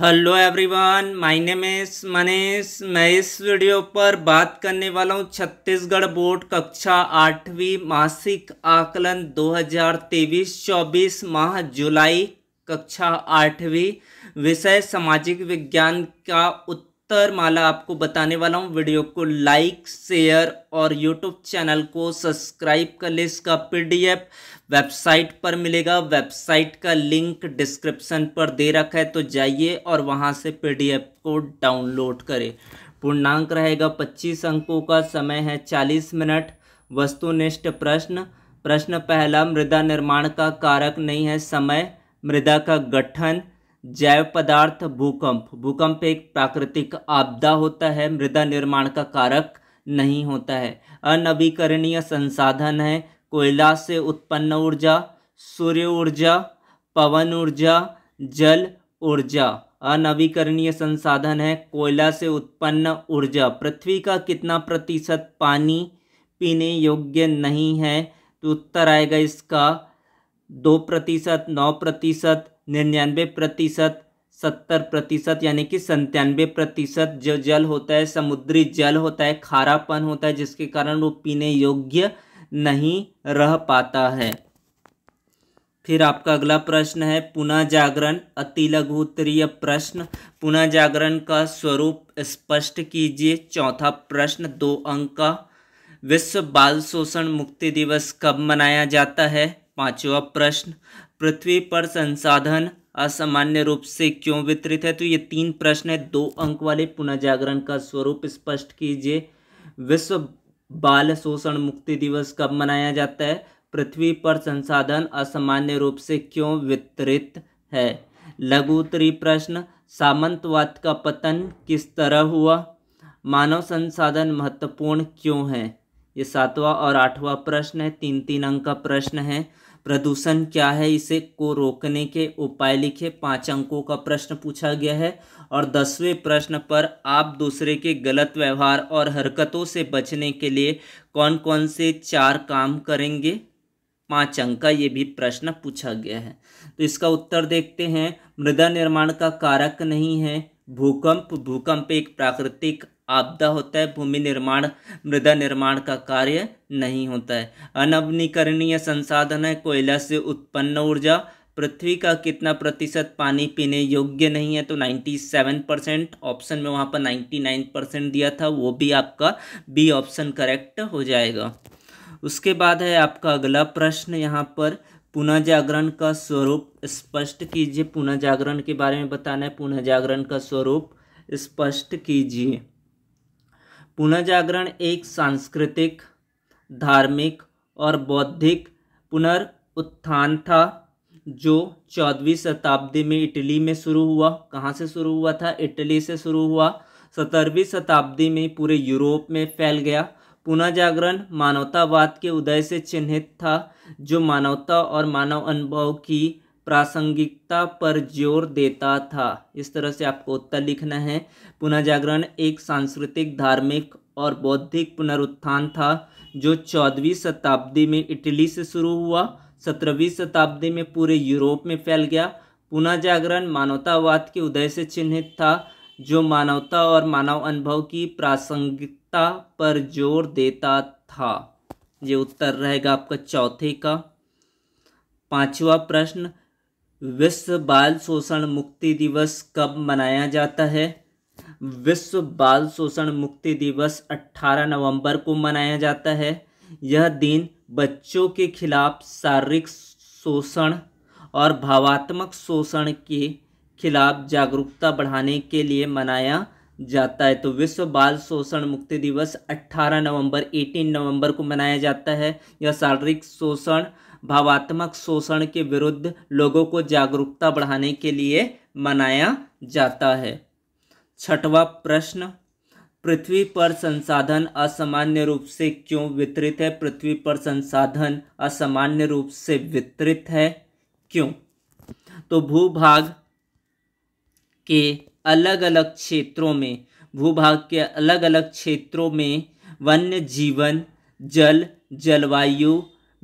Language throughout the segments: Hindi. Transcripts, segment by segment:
हेलो एवरीवन माय नेम इस मनीष मैं इस वीडियो पर बात करने वाला हूँ छत्तीसगढ़ बोर्ड कक्षा आठवीं मासिक आकलन 2023-24 माह जुलाई कक्षा आठवीं विषय सामाजिक विज्ञान का उत्तर उत्तर माला आपको बताने वाला हूँ वीडियो को लाइक शेयर और यूट्यूब चैनल को सब्सक्राइब कर ले इसका पी वेबसाइट पर मिलेगा वेबसाइट का लिंक डिस्क्रिप्शन पर दे रखा है तो जाइए और वहाँ से पी को डाउनलोड करें पूर्णांक रहेगा पच्चीस अंकों का समय है चालीस मिनट वस्तुनिष्ठ प्रश्न प्रश्न पहला मृदा निर्माण का कारक नहीं है समय मृदा का गठन जैव पदार्थ भूकंप भूकंप एक प्राकृतिक आपदा होता है मृदा निर्माण का कारक नहीं होता है अनवीकरणीय संसाधन है कोयला से उत्पन्न ऊर्जा सूर्य ऊर्जा पवन ऊर्जा जल ऊर्जा अनवीकरणीय संसाधन है कोयला से उत्पन्न ऊर्जा पृथ्वी का कितना प्रतिशत पानी पीने योग्य नहीं है तो उत्तर आएगा इसका दो प्रतिशत नौ प्रतिशत निन्यानवे प्रतिशत सत्तर प्रतिशत यानी कि संतानवे प्रतिशत जो जल होता है समुद्री जल होता है खारापन होता है जिसके कारण वो पीने योग्य नहीं रह पाता है फिर आपका अगला प्रश्न है पुनः जागरण अति लघुत्तरीय प्रश्न पुनः जागरण का स्वरूप स्पष्ट कीजिए चौथा प्रश्न दो अंक का विश्व बाल शोषण मुक्ति दिवस कब मनाया जाता है पांचवा प्रश्न पृथ्वी पर संसाधन असामान्य रूप से क्यों वितरित है तो ये तीन प्रश्न है दो अंक वाले पुनर्जागरण का स्वरूप स्पष्ट कीजिए विश्व बाल शोषण मुक्ति दिवस कब मनाया जाता है पृथ्वी पर संसाधन असामान्य रूप से क्यों वितरित है लघु उत्तरी प्रश्न सामंतवाद का पतन किस तरह हुआ मानव संसाधन महत्वपूर्ण क्यों है ये सातवां और आठवां प्रश्न है तीन तीन अंक का प्रश्न है प्रदूषण क्या है इसे को रोकने के उपाय लिखे पाँच अंकों का प्रश्न पूछा गया है और दसवें प्रश्न पर आप दूसरे के गलत व्यवहार और हरकतों से बचने के लिए कौन कौन से चार काम करेंगे पाँच अंक का ये भी प्रश्न पूछा गया है तो इसका उत्तर देखते हैं मृदा निर्माण का कारक नहीं है भूकंप भूकंप एक प्राकृतिक आपदा होता है भूमि निर्माण मृदा निर्माण का कार्य नहीं होता है अनवनीकरणीय संसाधन है कोयला से उत्पन्न ऊर्जा पृथ्वी का कितना प्रतिशत पानी पीने योग्य नहीं है तो नाइन्टी सेवन परसेंट ऑप्शन में वहाँ पर नाइन्टी नाइन परसेंट दिया था वो भी आपका बी ऑप्शन करेक्ट हो जाएगा उसके बाद है आपका अगला प्रश्न यहाँ पर पुनः जागरण का स्वरूप स्पष्ट कीजिए पुनः जागरण के बारे में बताना है पुनः जागरण का स्वरूप स्पष्ट कीजिए पुनर्जागरण एक सांस्कृतिक धार्मिक और बौद्धिक पुनरुत्थान था जो चौदहवीं शताब्दी में इटली में शुरू हुआ कहाँ से शुरू हुआ था इटली से शुरू हुआ सत्रहवीं शताब्दी में पूरे यूरोप में फैल गया पुनर्जागरण मानवतावाद के उदय से चिन्हित था जो मानवता और मानव अनुभव की प्रासंगिकता पर जोर देता था इस तरह से आपको उत्तर लिखना है पुनर्जागरण एक सांस्कृतिक धार्मिक और बौद्धिक पुनरुत्थान था जो चौदहवीं शताब्दी में इटली से शुरू हुआ सत्रहवीं शताब्दी में पूरे यूरोप में फैल गया पुनः जागरण मानवतावाद के उदय से चिन्हित था जो मानवता और मानव अनुभव की प्रासंगिकता पर जोर देता था ये उत्तर रहेगा आपका चौथे का पांचवा प्रश्न विश्व बाल शोषण मुक्ति दिवस कब मनाया जाता है विश्व बाल शोषण मुक्ति दिवस 18 नवंबर को मनाया जाता है यह दिन बच्चों के खिलाफ शारीरिक शोषण और भावात्मक शोषण के खिलाफ जागरूकता बढ़ाने के लिए मनाया जाता है तो विश्व बाल शोषण मुक्ति दिवस 18 नवंबर 18 नवंबर को मनाया जाता है यह शारीरिक शोषण भावात्मक शोषण के विरुद्ध लोगों को जागरूकता बढ़ाने के लिए मनाया जाता है छठवा प्रश्न पृथ्वी पर संसाधन असामान्य रूप से क्यों वितरित है पृथ्वी पर संसाधन असामान्य रूप से वितरित है क्यों तो भूभाग के अलग अलग क्षेत्रों में भूभाग के अलग अलग क्षेत्रों में वन्य जीवन जल जलवायु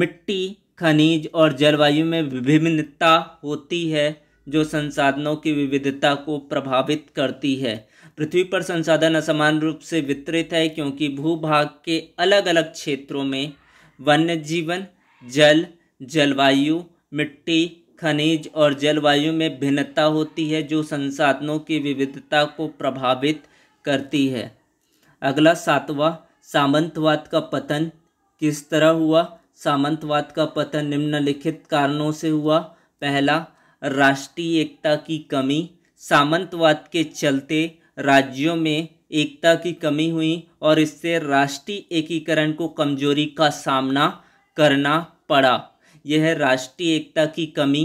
मिट्टी खनिज और जलवायु में विभिन्नता होती है जो संसाधनों की विविधता को प्रभावित करती है पृथ्वी पर संसाधन असमान रूप से वितरित है क्योंकि भूभाग के अलग अलग क्षेत्रों में वन्य जीवन जल जलवायु मिट्टी खनिज और जलवायु में भिन्नता होती है जो संसाधनों की विविधता को प्रभावित करती है अगला सातवां सामंतवाद का पतन किस तरह हुआ सामंतवाद का पतन निम्नलिखित कारणों से हुआ पहला राष्ट्रीय एकता की कमी सामंतवाद के चलते राज्यों में एकता की कमी हुई और इससे राष्ट्रीय एकीकरण को कमजोरी का सामना करना पड़ा यह राष्ट्रीय एकता की कमी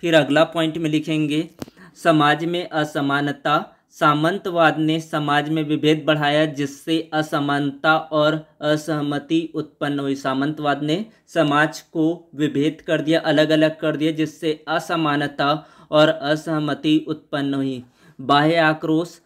फिर अगला पॉइंट में लिखेंगे समाज में असमानता सामंतवाद ने समाज में विभेद बढ़ाया जिससे असमानता और असहमति उत्पन्न हुई सामंतवाद ने समाज को विभेद कर दिया अलग अलग कर दिया जिससे असमानता और असहमति उत्पन्न हुई बाह्य आक्रोश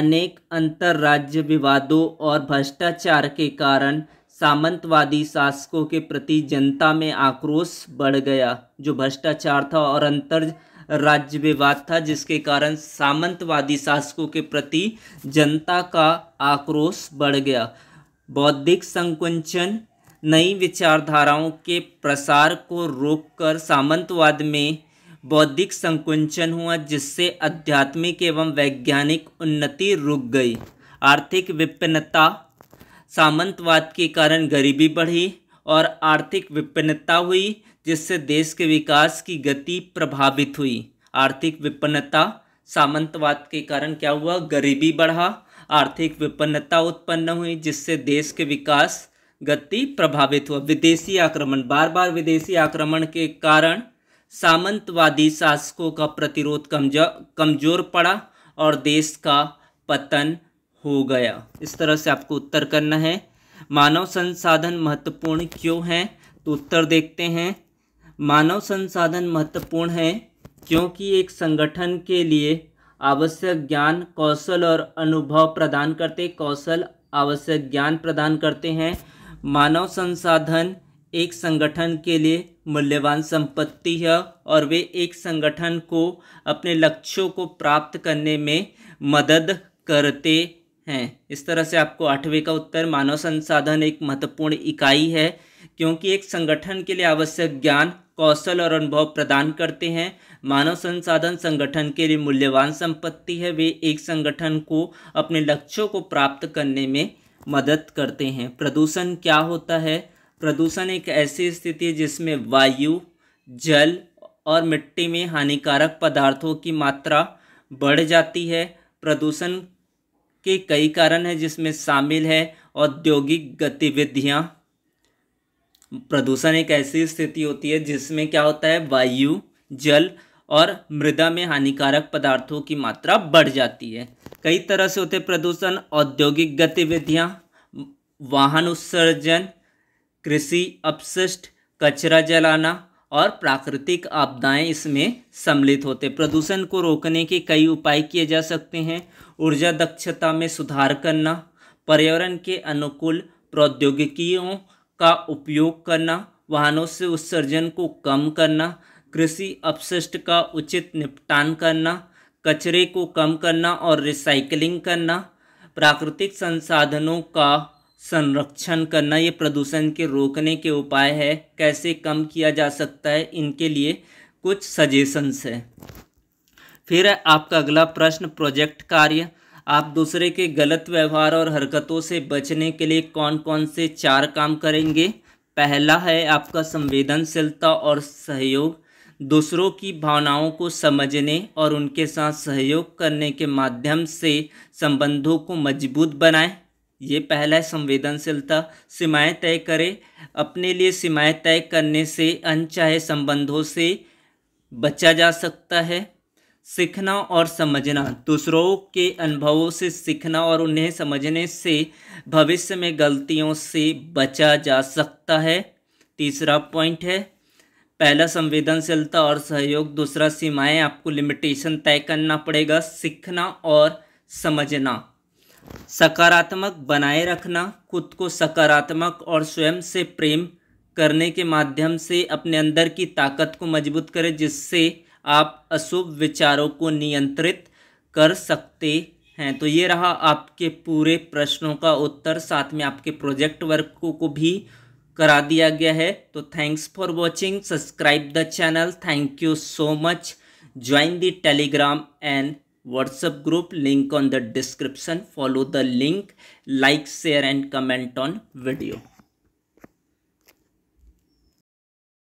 अनेक अंतरराज्य विवादों और भ्रष्टाचार के कारण सामंतवादी शासकों के प्रति जनता में आक्रोश बढ़ गया जो भ्रष्टाचार था और अंतर राज्य विवाद था जिसके कारण सामंतवादी शासकों के प्रति जनता का आक्रोश बढ़ गया बौद्धिक संकुंचन नई विचारधाराओं के प्रसार को रोककर सामंतवाद में बौद्धिक संकुंचन हुआ जिससे आध्यात्मिक एवं वैज्ञानिक उन्नति रुक गई आर्थिक विपन्नता सामंतवाद के कारण गरीबी बढ़ी और आर्थिक विपन्नता हुई जिससे देश के विकास की गति प्रभावित हुई आर्थिक विपन्नता सामंतवाद के कारण क्या हुआ गरीबी बढ़ा आर्थिक विपन्नता उत्पन्न हुई जिससे देश के विकास गति प्रभावित हुआ विदेशी आक्रमण बार बार विदेशी आक्रमण के कारण सामंतवादी शासकों का प्रतिरोध कमजोर पड़ा और देश का पतन हो गया इस तरह से आपको उत्तर करना है मानव संसाधन महत्वपूर्ण क्यों हैं तो उत्तर देखते हैं मानव संसाधन महत्वपूर्ण है क्योंकि एक संगठन के लिए आवश्यक ज्ञान कौशल और अनुभव प्रदान करते कौशल आवश्यक ज्ञान प्रदान करते हैं मानव संसाधन एक संगठन के लिए मूल्यवान संपत्ति है और वे एक संगठन को अपने लक्ष्यों को प्राप्त करने में मदद करते हैं इस तरह से आपको आठवें का उत्तर मानव संसाधन एक महत्वपूर्ण इकाई है क्योंकि एक संगठन के लिए आवश्यक ज्ञान कौशल और अनुभव प्रदान करते हैं मानव संसाधन संगठन के लिए मूल्यवान संपत्ति है वे एक संगठन को अपने लक्ष्यों को प्राप्त करने में मदद करते हैं प्रदूषण क्या होता है प्रदूषण एक ऐसी स्थिति है जिसमें वायु जल और मिट्टी में हानिकारक पदार्थों की मात्रा बढ़ जाती है प्रदूषण के कई कारण हैं जिसमें शामिल है औद्योगिक गतिविधियाँ प्रदूषण एक ऐसी स्थिति होती है जिसमें क्या होता है वायु जल और मृदा में हानिकारक पदार्थों की मात्रा बढ़ जाती है कई तरह से होते प्रदूषण औद्योगिक गतिविधियाँ वाहन उत्सर्जन कृषि अपशिष्ट कचरा जलाना और प्राकृतिक आपदाएं इसमें सम्मिलित होते प्रदूषण को रोकने के कई उपाय किए जा सकते हैं ऊर्जा दक्षता में सुधार करना पर्यावरण के अनुकूल प्रौद्योगिकियों का उपयोग करना वाहनों से उत्सर्जन को कम करना कृषि अपशिष्ट का उचित निपटान करना कचरे को कम करना और रिसाइकलिंग करना प्राकृतिक संसाधनों का संरक्षण करना ये प्रदूषण के रोकने के उपाय है कैसे कम किया जा सकता है इनके लिए कुछ सजेशंस है फिर है आपका अगला प्रश्न प्रोजेक्ट कार्य आप दूसरे के गलत व्यवहार और हरकतों से बचने के लिए कौन कौन से चार काम करेंगे पहला है आपका संवेदनशीलता और सहयोग दूसरों की भावनाओं को समझने और उनके साथ सहयोग करने के माध्यम से संबंधों को मजबूत बनाएं ये पहला है संवेदनशीलता सीमाएं तय करें अपने लिए सीमाएं तय करने से अनचाहे संबंधों से बचा जा सकता है सीखना और समझना दूसरों के अनुभवों से सीखना और उन्हें समझने से भविष्य में गलतियों से बचा जा सकता है तीसरा पॉइंट है पहला संवेदनशीलता और सहयोग दूसरा सीमाएं आपको लिमिटेशन तय करना पड़ेगा सीखना और समझना सकारात्मक बनाए रखना खुद को सकारात्मक और स्वयं से प्रेम करने के माध्यम से अपने अंदर की ताकत को मजबूत करें जिससे आप अशुभ विचारों को नियंत्रित कर सकते हैं तो ये रहा आपके पूरे प्रश्नों का उत्तर साथ में आपके प्रोजेक्ट वर्क को, को भी करा दिया गया है तो thanks for watching subscribe the channel thank you so much join the Telegram and WhatsApp group link on the description follow the link like share and comment on video